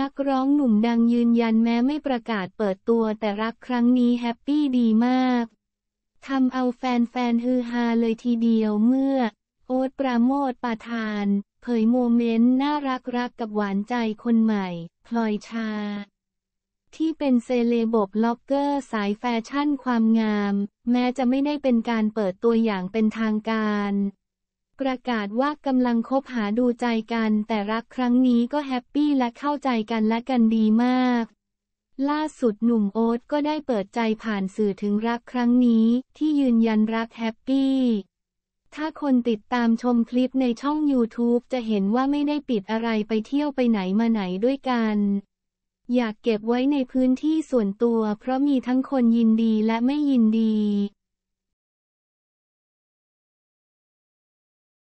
นักร้องหนุ่มดังยืนยันแม้ไม่ประกาศเปิดตัวแต่รักครั้งนี้แฮปปี้ดีมากทำเอาแฟนๆฮือฮาเลยทีเดียวเมื่อ โอ๊ตปราโมทปาทาน เผยโมเมนต์น่ารักรักกับหวานใจคนใหม่ พลอยชา ที่เป็นเซเลบบบล็อกเกอร์สายแฟชั่นความงาม แม้จะไม่ได้เป็นการเปิดตัวอย่างเป็นทางการประกาศว่ากำลังคบหาดูใจกัน แต่รักครั้งนี้ก็แฮปปี้และเข้าใจกันและกันดีมาก ล่าสุดหนุ่มโอ๊ตก็ได้เปิดใจผ่านสื่อถึงรักครั้งนี้ ที่ยืนยันรักแฮปปี้ ถ้าคนติดตามชมคลิปในช่อง YouTube จะเห็นว่าไม่ได้ปิดอะไรไปเที่ยวไปไหนมาไหนด้วยกัน อยากเก็บไว้ในพื้นที่ส่วนตัว เพราะมีทั้งคนยินดีและไม่ยินดี